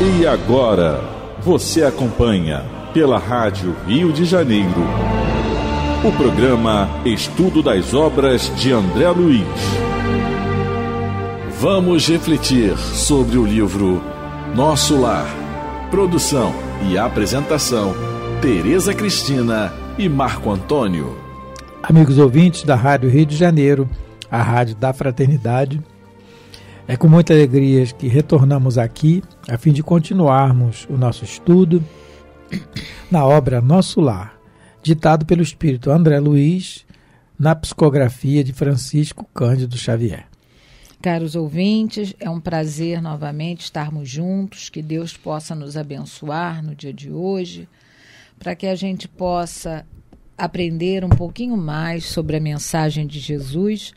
E agora, você acompanha pela Rádio Rio de Janeiro o programa Estudo das Obras de André Luiz. Vamos refletir sobre o livro Nosso Lar. Produção e apresentação: Tereza Cristina e Marco Antônio. Amigos ouvintes da Rádio Rio de Janeiro, a Rádio da Fraternidade é com muita alegria que retornamos aqui a fim de continuarmos o nosso estudo na obra Nosso Lar, ditado pelo espírito André Luiz, na psicografia de Francisco Cândido Xavier. Caros ouvintes, é um prazer novamente estarmos juntos, que Deus possa nos abençoar no dia de hoje, para que a gente possa aprender um pouquinho mais sobre a mensagem de Jesus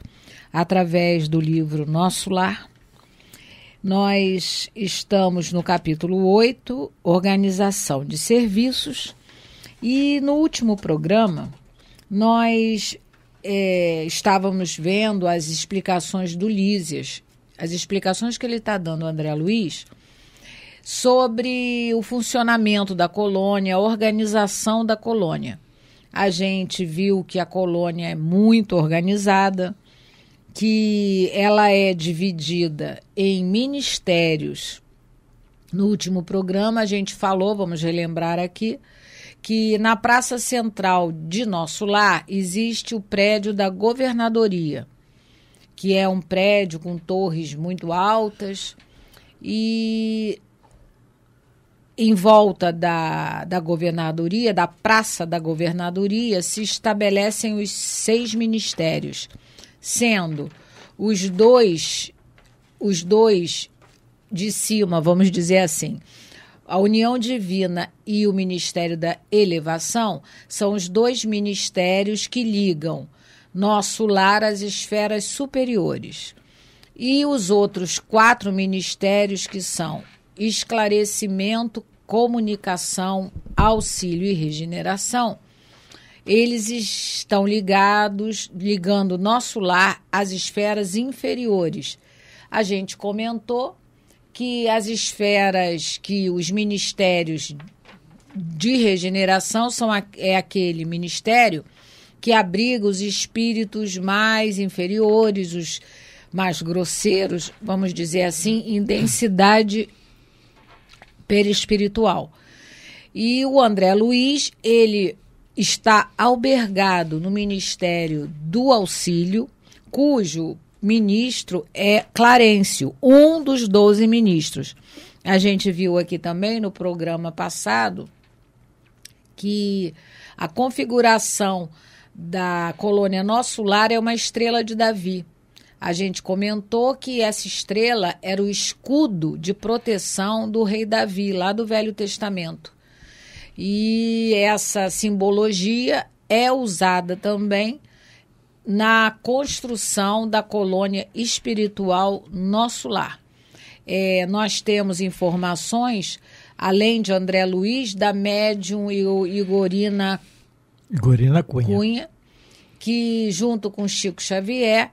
através do livro Nosso Lar nós estamos no capítulo 8, Organização de Serviços, e no último programa nós é, estávamos vendo as explicações do Lísias, as explicações que ele está dando, André Luiz, sobre o funcionamento da colônia, a organização da colônia. A gente viu que a colônia é muito organizada, que ela é dividida em ministérios. No último programa a gente falou, vamos relembrar aqui, que na Praça Central de nosso lar existe o prédio da governadoria, que é um prédio com torres muito altas e em volta da, da governadoria, da Praça da Governadoria, se estabelecem os seis ministérios sendo os dois os dois de cima, vamos dizer assim, a União Divina e o Ministério da Elevação são os dois ministérios que ligam nosso lar às esferas superiores. E os outros quatro ministérios que são esclarecimento, comunicação, auxílio e regeneração eles estão ligados, ligando nosso lar às esferas inferiores. A gente comentou que as esferas que os ministérios de regeneração são a, é aquele ministério que abriga os espíritos mais inferiores, os mais grosseiros, vamos dizer assim, em densidade perispiritual. E o André Luiz, ele está albergado no Ministério do Auxílio, cujo ministro é Clarencio, um dos 12 ministros. A gente viu aqui também no programa passado que a configuração da colônia Nosso Lar é uma estrela de Davi. A gente comentou que essa estrela era o escudo de proteção do rei Davi, lá do Velho Testamento. E essa simbologia é usada também na construção da colônia espiritual Nosso Lar. É, nós temos informações, além de André Luiz, da médium Igorina, Igorina Cunha. Cunha, que junto com Chico Xavier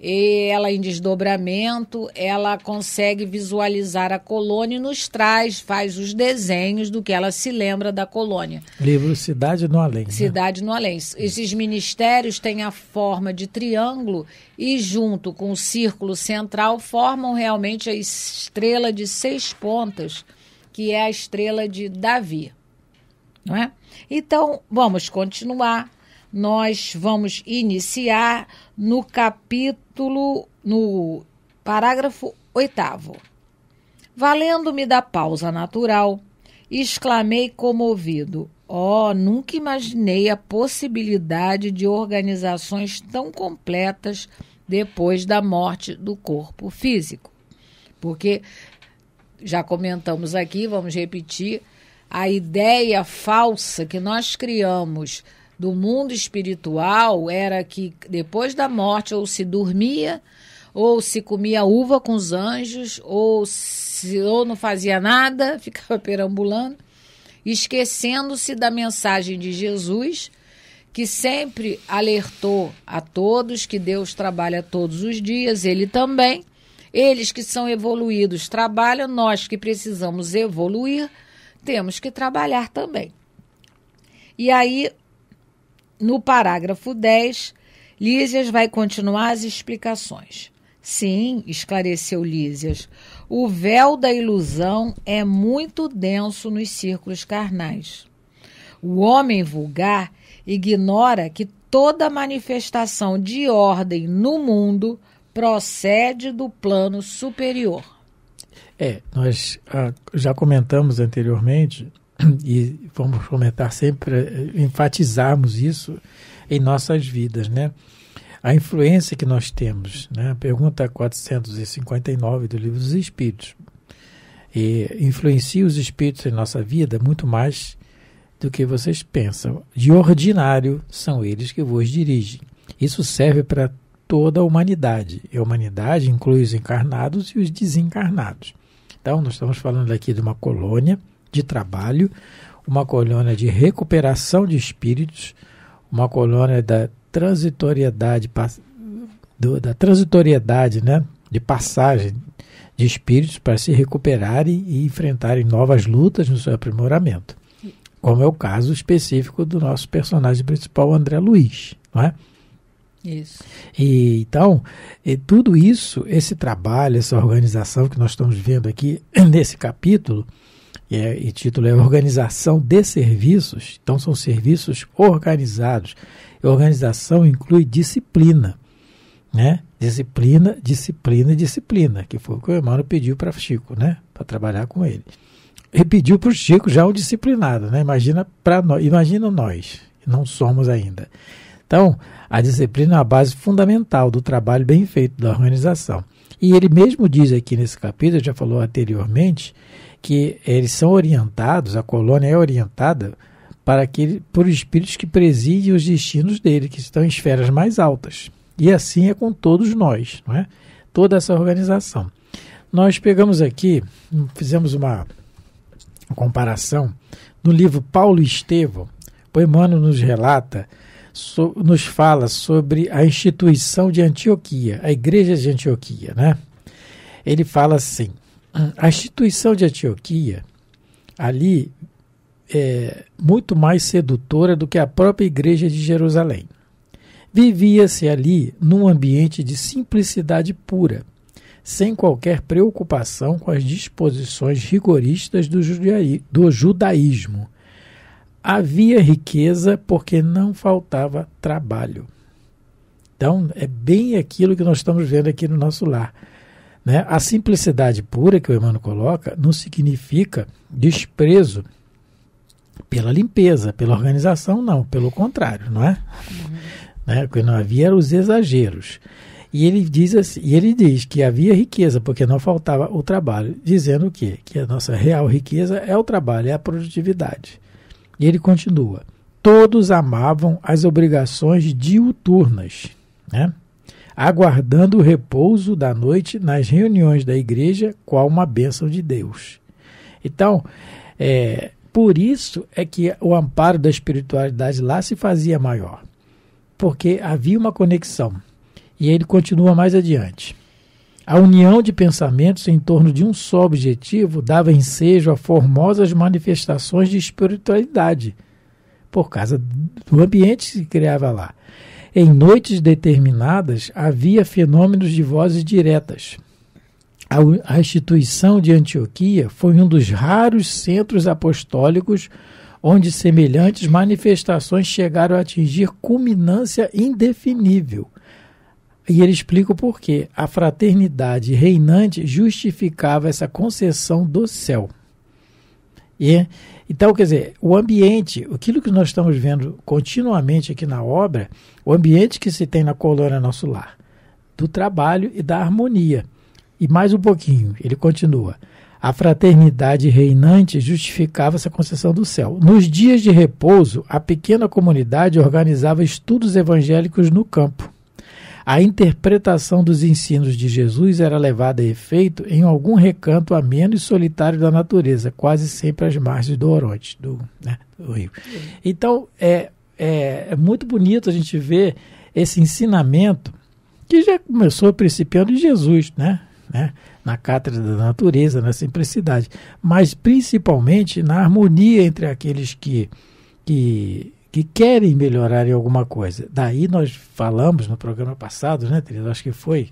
e ela em desdobramento, ela consegue visualizar a colônia e nos traz, faz os desenhos do que ela se lembra da colônia. Livro Cidade no Além. Né? Cidade né? no Além. Esses ministérios têm a forma de triângulo e, junto com o círculo central, formam realmente a estrela de seis pontas, que é a estrela de Davi. Não é? Então, vamos continuar. Nós vamos iniciar no capítulo capítulo, no parágrafo oitavo. Valendo-me da pausa natural, exclamei comovido: Oh, nunca imaginei a possibilidade de organizações tão completas depois da morte do corpo físico. Porque já comentamos aqui, vamos repetir, a ideia falsa que nós criamos do mundo espiritual era que depois da morte ou se dormia, ou se comia uva com os anjos, ou, se, ou não fazia nada, ficava perambulando, esquecendo-se da mensagem de Jesus, que sempre alertou a todos que Deus trabalha todos os dias, ele também. Eles que são evoluídos trabalham, nós que precisamos evoluir, temos que trabalhar também. E aí no parágrafo 10, Lísias vai continuar as explicações. Sim, esclareceu Lísias, o véu da ilusão é muito denso nos círculos carnais. O homem vulgar ignora que toda manifestação de ordem no mundo procede do plano superior. É, nós ah, já comentamos anteriormente e vamos comentar sempre, eh, enfatizarmos isso em nossas vidas, né? A influência que nós temos, né? Pergunta 459 do Livro dos Espíritos. E influencia os espíritos em nossa vida muito mais do que vocês pensam. De ordinário, são eles que vos dirigem. Isso serve para toda a humanidade. E a humanidade inclui os encarnados e os desencarnados. Então, nós estamos falando aqui de uma colônia de trabalho, uma colônia de recuperação de espíritos, uma colônia da transitoriedade, da transitoriedade né, de passagem de espíritos para se recuperarem e enfrentarem novas lutas no seu aprimoramento, como é o caso específico do nosso personagem principal, André Luiz. Não é? Isso. E, então, e tudo isso, esse trabalho, essa organização que nós estamos vendo aqui nesse capítulo, e, é, e título é Organização de Serviços, então são serviços organizados. E organização inclui disciplina, né? Disciplina, disciplina, disciplina, que foi o que o Emmanuel pediu para Chico, né? Para trabalhar com ele. E pediu para o Chico já o disciplinado, né? Imagina para nós, imagina nós, não somos ainda. Então, a disciplina é a base fundamental do trabalho bem feito da organização. E ele mesmo diz aqui nesse capítulo, já falou anteriormente, que eles são orientados, a colônia é orientada para que por espíritos que presidem os destinos dele, que estão em esferas mais altas. E assim é com todos nós, não é? toda essa organização. Nós pegamos aqui, fizemos uma comparação no livro Paulo Estevão, o Emmanuel nos relata, so, nos fala sobre a instituição de Antioquia, a igreja de Antioquia, né? Ele fala assim: a instituição de Antioquia, ali, é muito mais sedutora do que a própria igreja de Jerusalém. Vivia-se ali num ambiente de simplicidade pura, sem qualquer preocupação com as disposições rigoristas do, judaí, do judaísmo. Havia riqueza porque não faltava trabalho. Então, é bem aquilo que nós estamos vendo aqui no nosso lar né? A simplicidade pura que o Emmanuel coloca não significa desprezo pela limpeza, pela organização, não. Pelo contrário, não é? Uhum. Né? O que não havia eram os exageros. E ele diz assim, e ele diz que havia riqueza, porque não faltava o trabalho, dizendo o quê? Que a nossa real riqueza é o trabalho, é a produtividade. E ele continua: todos amavam as obrigações diuturnas, né? aguardando o repouso da noite nas reuniões da igreja, qual uma bênção de Deus. Então, é, por isso é que o amparo da espiritualidade lá se fazia maior, porque havia uma conexão. E ele continua mais adiante. A união de pensamentos em torno de um só objetivo dava ensejo a formosas manifestações de espiritualidade, por causa do ambiente que se criava lá. Em noites determinadas havia fenômenos de vozes diretas. A instituição de Antioquia foi um dos raros centros apostólicos onde semelhantes manifestações chegaram a atingir culminância indefinível. E ele explica o porquê. A fraternidade reinante justificava essa concessão do céu. E então, quer dizer, o ambiente, aquilo que nós estamos vendo continuamente aqui na obra, o ambiente que se tem na colônia é Nosso Lar, do trabalho e da harmonia. E mais um pouquinho, ele continua. A fraternidade reinante justificava essa concessão do céu. Nos dias de repouso, a pequena comunidade organizava estudos evangélicos no campo a interpretação dos ensinos de Jesus era levada a efeito em algum recanto ameno e solitário da natureza, quase sempre às margens do Oronte, do, né, do rio. Então, é, é, é muito bonito a gente ver esse ensinamento que já começou principiando em Jesus, né? né? na cátedra da natureza, na simplicidade, mas principalmente na harmonia entre aqueles que, que que querem melhorar em alguma coisa. Daí nós falamos no programa passado, né, Teresa? Acho que foi,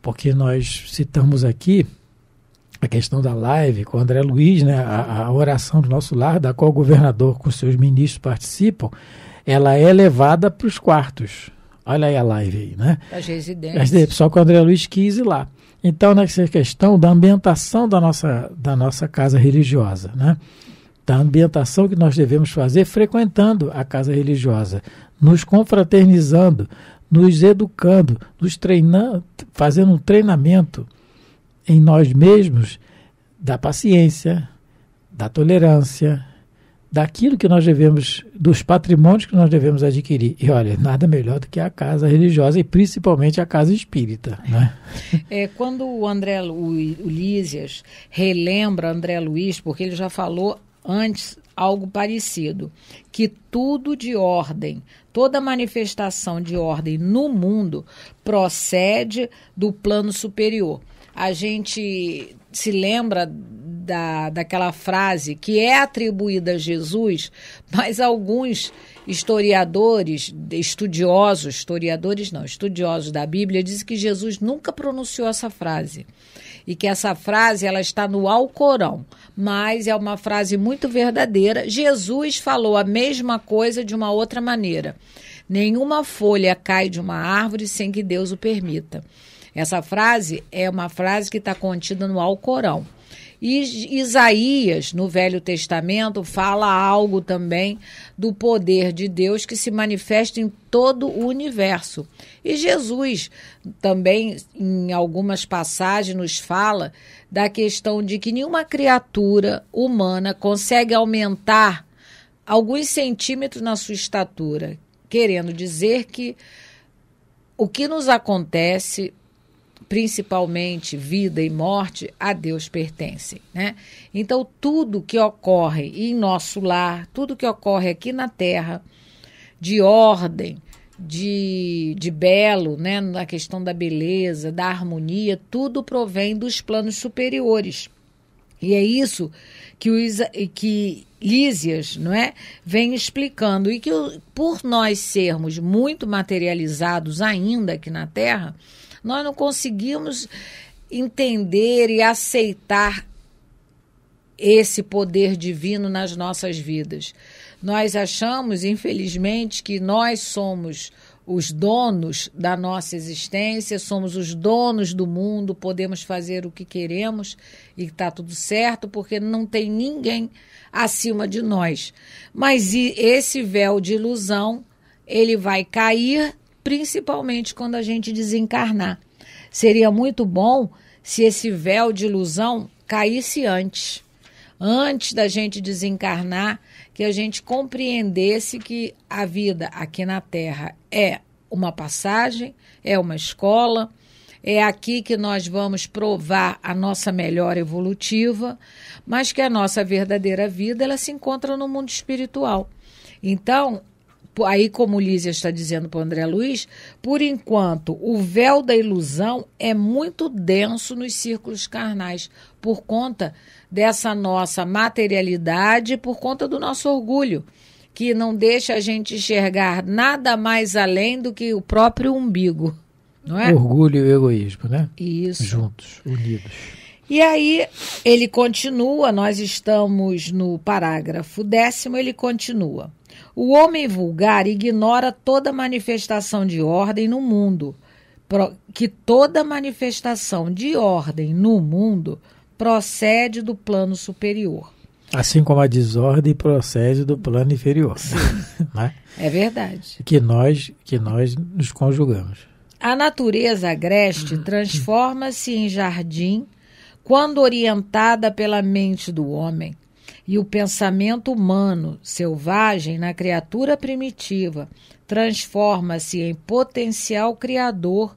porque nós citamos aqui a questão da live com o André Luiz, né, a, a oração do nosso lar, da qual o governador com seus ministros participam, ela é levada para os quartos. Olha aí a live aí, né? As residências. Só que o André Luiz quis ir lá. Então, nessa questão da ambientação da nossa, da nossa casa religiosa, né? da ambientação que nós devemos fazer frequentando a casa religiosa, nos confraternizando, nos educando, nos treinando, fazendo um treinamento em nós mesmos da paciência, da tolerância, daquilo que nós devemos, dos patrimônios que nós devemos adquirir. E olha, nada melhor do que a casa religiosa e principalmente a casa espírita. Né? É, quando o André o Ulisses relembra André Luiz, porque ele já falou antes algo parecido, que tudo de ordem, toda manifestação de ordem no mundo procede do plano superior. A gente se lembra da, daquela frase que é atribuída a Jesus, mas alguns historiadores, estudiosos, historiadores não, estudiosos da Bíblia, dizem que Jesus nunca pronunciou essa frase e que essa frase ela está no Alcorão, mas é uma frase muito verdadeira. Jesus falou a mesma coisa de uma outra maneira. Nenhuma folha cai de uma árvore sem que Deus o permita. Essa frase é uma frase que está contida no Alcorão. E Isaías, no Velho Testamento, fala algo também do poder de Deus que se manifesta em todo o universo. E Jesus também, em algumas passagens, nos fala da questão de que nenhuma criatura humana consegue aumentar alguns centímetros na sua estatura, querendo dizer que o que nos acontece principalmente vida e morte, a Deus pertencem. Né? Então, tudo que ocorre em nosso lar, tudo que ocorre aqui na terra, de ordem, de, de belo, né? na questão da beleza, da harmonia, tudo provém dos planos superiores. E é isso que, o Isa, que Lísias não é? vem explicando. E que por nós sermos muito materializados ainda aqui na Terra, nós não conseguimos entender e aceitar esse poder divino nas nossas vidas. Nós achamos, infelizmente, que nós somos os donos da nossa existência, somos os donos do mundo, podemos fazer o que queremos e está tudo certo, porque não tem ninguém acima de nós. Mas esse véu de ilusão, ele vai cair principalmente quando a gente desencarnar. Seria muito bom se esse véu de ilusão caísse antes, antes da gente desencarnar, que a gente compreendesse que a vida aqui na Terra é uma passagem, é uma escola, é aqui que nós vamos provar a nossa melhor evolutiva, mas que a nossa verdadeira vida ela se encontra no mundo espiritual. Então, aí como Lízia está dizendo para o André Luiz, por enquanto o véu da ilusão é muito denso nos círculos carnais, por conta dessa nossa materialidade, por conta do nosso orgulho, que não deixa a gente enxergar nada mais além do que o próprio umbigo, não é? Orgulho e egoísmo, né? Isso. Juntos, unidos. E aí ele continua, nós estamos no parágrafo décimo, ele continua. O homem vulgar ignora toda manifestação de ordem no mundo, que toda manifestação de ordem no mundo procede do plano superior. Assim como a desordem procede do plano inferior. né? É verdade. Que nós, que nós nos conjugamos. A natureza agreste transforma-se em jardim quando orientada pela mente do homem, e o pensamento humano selvagem na criatura primitiva transforma-se em potencial criador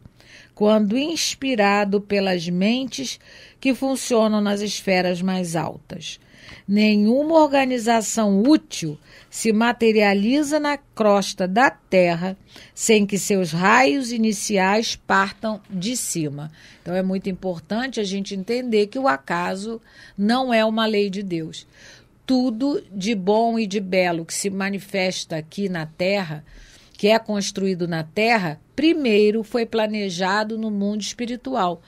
quando inspirado pelas mentes que funcionam nas esferas mais altas. Nenhuma organização útil se materializa na crosta da terra sem que seus raios iniciais partam de cima. Então é muito importante a gente entender que o acaso não é uma lei de Deus tudo de bom e de belo que se manifesta aqui na Terra, que é construído na Terra, primeiro foi planejado no mundo espiritual.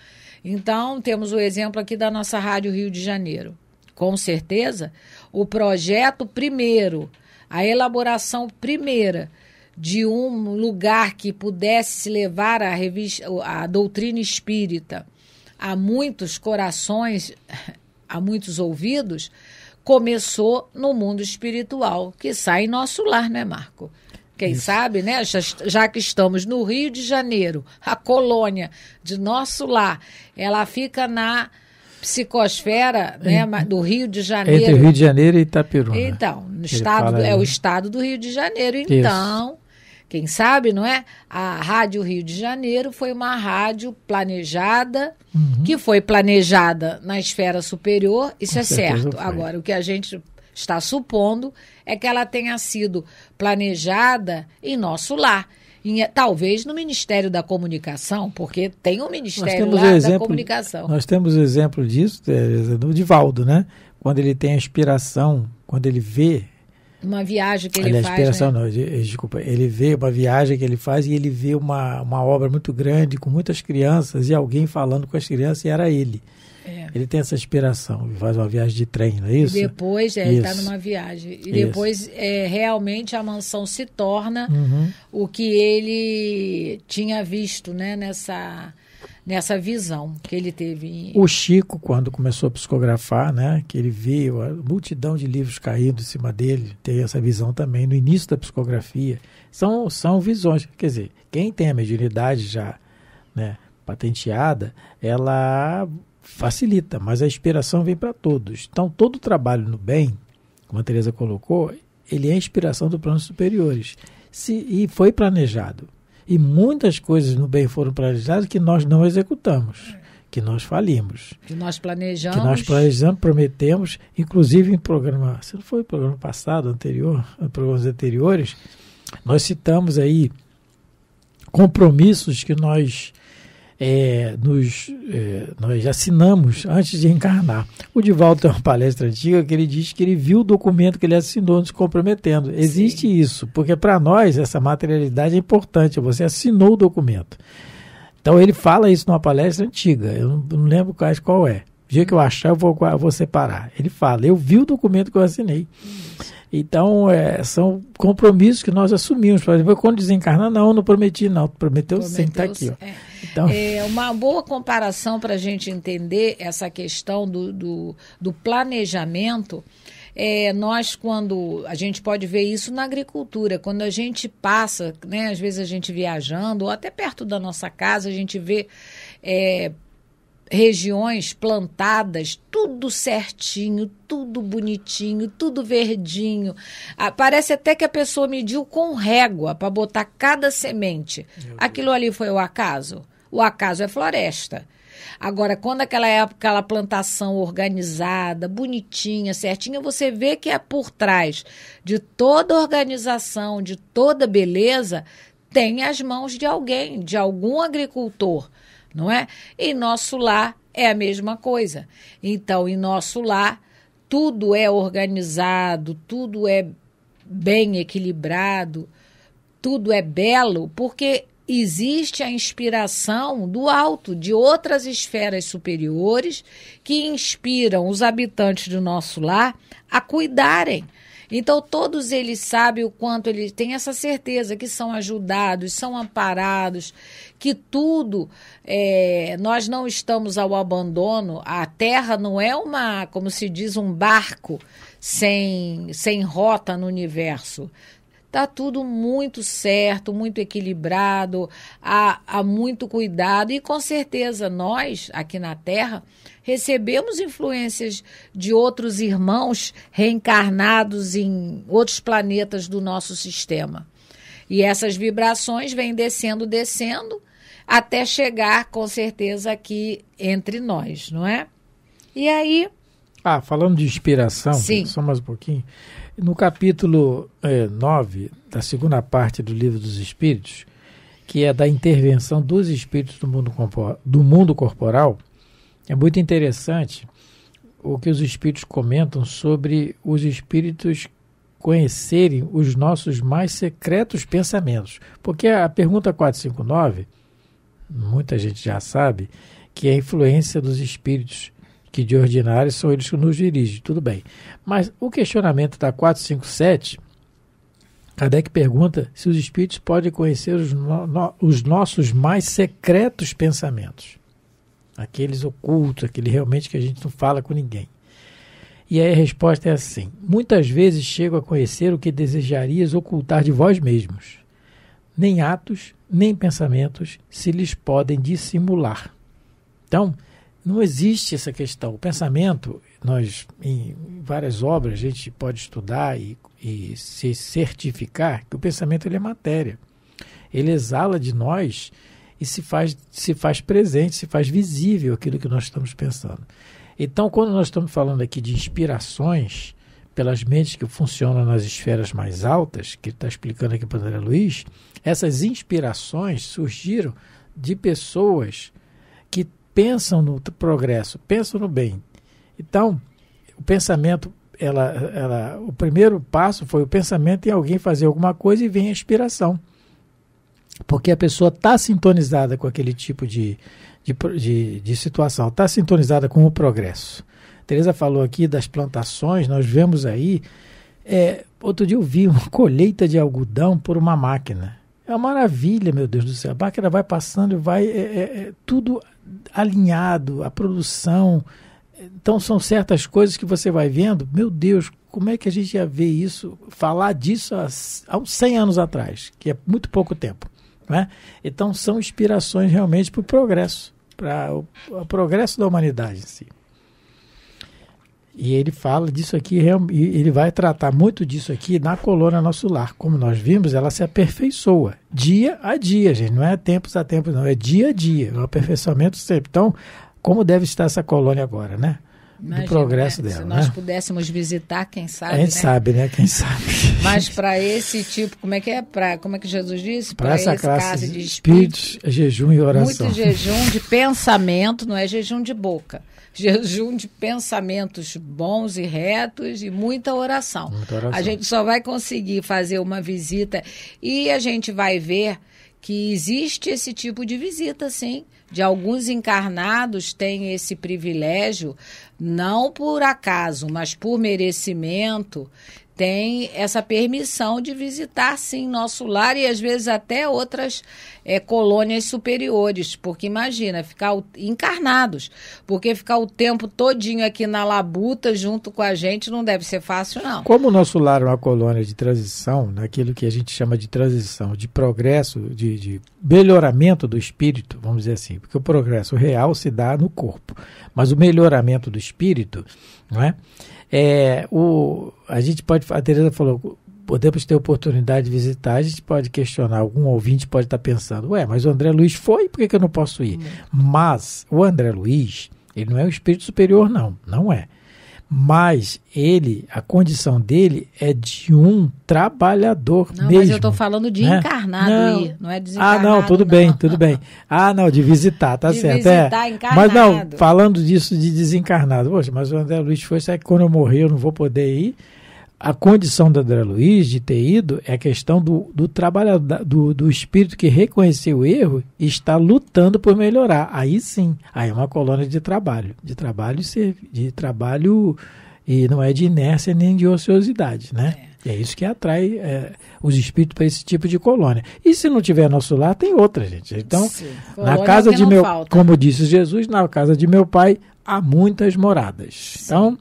Então, temos o exemplo aqui da nossa Rádio Rio de Janeiro. Com certeza, o projeto primeiro, a elaboração primeira de um lugar que pudesse levar a, revista, a doutrina espírita a muitos corações, a muitos ouvidos, começou no mundo espiritual, que sai em nosso lar, né, Marco? Quem Isso. sabe, né? Já, já, que estamos no Rio de Janeiro, a colônia de nosso lar, ela fica na psicosfera né, do Rio de Janeiro. Entre Rio de Janeiro e Itapiruna. Então, no estado, é o estado do Rio de Janeiro. Então, Isso quem sabe, não é? A Rádio Rio de Janeiro foi uma rádio planejada, uhum. que foi planejada na esfera superior, isso Com é certo. Foi. Agora, o que a gente está supondo é que ela tenha sido planejada em nosso lar. Em, talvez no Ministério da Comunicação, porque tem um Ministério lá exemplo, da Comunicação. Nós temos exemplo disso, Tereza, é, é do Divaldo, né? Quando ele tem a inspiração, quando ele vê uma viagem que ele Aliás, faz. né? não, eh, desculpa. Ele vê uma viagem que ele faz e ele vê uma, uma obra muito grande, com muitas crianças, e alguém falando com as crianças, e era ele. É. Ele tem essa inspiração, faz uma viagem de trem, não é isso? E depois, é, tá isso. ele está numa viagem. E depois, é, realmente, a mansão se torna uhum. o que ele tinha visto né, nessa nessa visão que ele teve. O Chico, quando começou a psicografar, né, que ele viu a multidão de livros caídos em cima dele, teve essa visão também no início da psicografia. São, são visões, quer dizer, quem tem a mediunidade já né, patenteada, ela facilita, mas a inspiração vem para todos. Então, todo o trabalho no bem, como a Teresa colocou, ele é a inspiração do plano superiores. Se, e foi planejado. E muitas coisas no bem foram planejadas que nós não executamos, que nós falimos. Que nós planejamos. Que nós planejamos, prometemos, inclusive em programa, se não foi programa passado, anterior, programas anteriores, nós citamos aí compromissos que nós é, nos, é, nós assinamos antes de encarnar. O Divaldo tem uma palestra antiga que ele diz que ele viu o documento que ele assinou nos comprometendo. Existe Sim. isso, porque para nós essa materialidade é importante, você assinou o documento. Então ele fala isso numa palestra antiga, eu não, não lembro quais qual é dia que eu achar, eu vou, eu vou separar. Ele fala, eu vi o documento que eu assinei. Então, é, são compromissos que nós assumimos. Por exemplo, quando desencarnar, não, não prometi, não. Prometeu, sim, está aqui. Ó. É. Então... É uma boa comparação para a gente entender essa questão do, do, do planejamento. É, nós quando a gente pode ver isso na agricultura, quando a gente passa, né, às vezes a gente viajando ou até perto da nossa casa a gente vê é, regiões plantadas, tudo certinho, tudo bonitinho, tudo verdinho. Ah, parece até que a pessoa mediu com régua para botar cada semente. Aquilo ali foi o acaso? O acaso é floresta. Agora, quando aquela época, aquela plantação organizada, bonitinha, certinha, você vê que é por trás de toda organização, de toda beleza, tem as mãos de alguém, de algum agricultor não é? Em nosso lar é a mesma coisa. Então, em nosso lar, tudo é organizado, tudo é bem equilibrado, tudo é belo, porque existe a inspiração do alto, de outras esferas superiores que inspiram os habitantes do nosso lar a cuidarem então, todos eles sabem o quanto eles têm essa certeza que são ajudados, são amparados, que tudo, é, nós não estamos ao abandono, a terra não é uma, como se diz, um barco sem, sem rota no universo. Tá tudo muito certo, muito equilibrado, há, há muito cuidado e com certeza nós aqui na Terra recebemos influências de outros irmãos reencarnados em outros planetas do nosso sistema. E essas vibrações vêm descendo, descendo, até chegar com certeza aqui entre nós, não é? E aí. Ah, falando de inspiração, Sim. só mais um pouquinho no capítulo é, 9 da segunda parte do Livro dos Espíritos, que é da intervenção dos espíritos do mundo, do mundo corporal, é muito interessante o que os espíritos comentam sobre os espíritos conhecerem os nossos mais secretos pensamentos. Porque a pergunta 459, muita gente já sabe, que é a influência dos espíritos que de ordinário são eles que nos dirigem, tudo bem. Mas o questionamento da 457, Kardec pergunta se os espíritos podem conhecer os, no, os nossos mais secretos pensamentos, aqueles ocultos, aquele realmente que a gente não fala com ninguém. E aí a resposta é assim: muitas vezes chego a conhecer o que desejarias ocultar de vós mesmos. Nem atos, nem pensamentos se lhes podem dissimular. Então, não existe essa questão. O pensamento, nós em várias obras a gente pode estudar e, e se certificar que o pensamento ele é matéria. Ele exala de nós e se faz, se faz presente, se faz visível aquilo que nós estamos pensando. Então, quando nós estamos falando aqui de inspirações pelas mentes que funcionam nas esferas mais altas, que está explicando aqui para André Luiz, essas inspirações surgiram de pessoas que pensam no progresso, pensam no bem. Então, o pensamento, ela, ela, o primeiro passo foi o pensamento em alguém fazer alguma coisa e vem a inspiração. Porque a pessoa está sintonizada com aquele tipo de, de, de, de situação, está sintonizada com o progresso. Teresa falou aqui das plantações, nós vemos aí. É, outro dia eu vi uma colheita de algodão por uma máquina. É uma maravilha, meu Deus do céu. A máquina vai passando e vai é, é, é, tudo alinhado, a produção. Então são certas coisas que você vai vendo. Meu Deus, como é que a gente ia ver isso, falar disso há, há uns 100 anos atrás, que é muito pouco tempo. Né? Então são inspirações realmente para o progresso, para o, o progresso da humanidade em si. E ele fala disso aqui, ele vai tratar muito disso aqui na colônia Nosso Lar. Como nós vimos, ela se aperfeiçoa dia a dia, gente. Não é tempos a tempos, não. É dia a dia. É um aperfeiçoamento sempre. Então, como deve estar essa colônia agora, né? Imagina, do progresso né? dela. Se nós né? pudéssemos visitar, quem sabe. A né? sabe, né? Quem sabe. Mas para esse tipo, como é que é? Pra, como é que Jesus disse? Para essa classe de espíritos, é jejum e oração. Muito jejum de pensamento, não é jejum de boca. Jejum de pensamentos bons e retos e muita oração. Muita oração. A gente só vai conseguir fazer uma visita e a gente vai ver que existe esse tipo de visita, sim de alguns encarnados têm esse privilégio, não por acaso, mas por merecimento, tem essa permissão de visitar, sim, nosso lar e às vezes até outras é, colônias superiores. Porque imagina, ficar o, encarnados, porque ficar o tempo todinho aqui na labuta junto com a gente não deve ser fácil, não. Como o nosso lar é uma colônia de transição, naquilo que a gente chama de transição, de progresso, de, de melhoramento do espírito, vamos dizer assim, porque o progresso real se dá no corpo, mas o melhoramento do espírito, não é? É, o, a gente pode, a Tereza falou, podemos ter oportunidade de visitar, a gente pode questionar, algum ouvinte pode estar pensando, ué, mas o André Luiz foi, por que, que eu não posso ir? Mas o André Luiz, ele não é um espírito superior, não, não é mas ele, a condição dele é de um trabalhador não, mesmo. Mas eu estou falando de né? encarnado não. aí, não é desencarnado. Ah, não, tudo não. bem, tudo bem. Ah, não, de visitar, tá de certo. Visitar, é. encarnado. Mas não, falando disso de desencarnado. Poxa, mas o André Luiz foi, sabe que quando eu morrer eu não vou poder ir a condição do André Luiz de ter ido é a questão do, do trabalhador, do, do espírito que reconheceu o erro e está lutando por melhorar. Aí sim, aí é uma colônia de trabalho, de trabalho de trabalho e não é de inércia nem de ociosidade, né? É, é isso que atrai é, os espíritos para esse tipo de colônia. E se não tiver nosso lar, tem outra, gente. Então, na casa de meu, falta. como disse Jesus, na casa de meu pai há muitas moradas. Sim. Então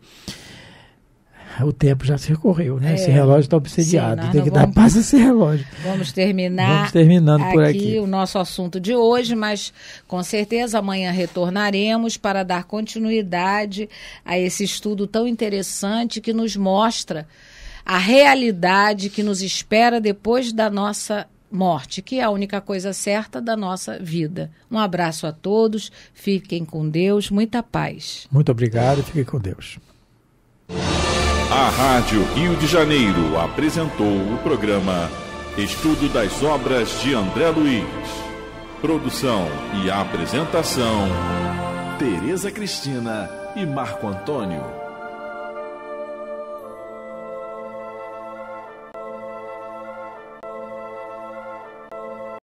ah, o tempo já se recorreu, né? É. Esse relógio está obsediado, Sim, tem que vamos, dar passo a esse relógio. Vamos terminar vamos terminando aqui por aqui o nosso assunto de hoje, mas com certeza amanhã retornaremos para dar continuidade a esse estudo tão interessante que nos mostra a realidade que nos espera depois da nossa morte, que é a única coisa certa da nossa vida. Um abraço a todos, fiquem com Deus, muita paz. Muito obrigado, fiquem com Deus. A Rádio Rio de Janeiro apresentou o programa Estudo das Obras de André Luiz. Produção e apresentação: Tereza Cristina e Marco Antônio.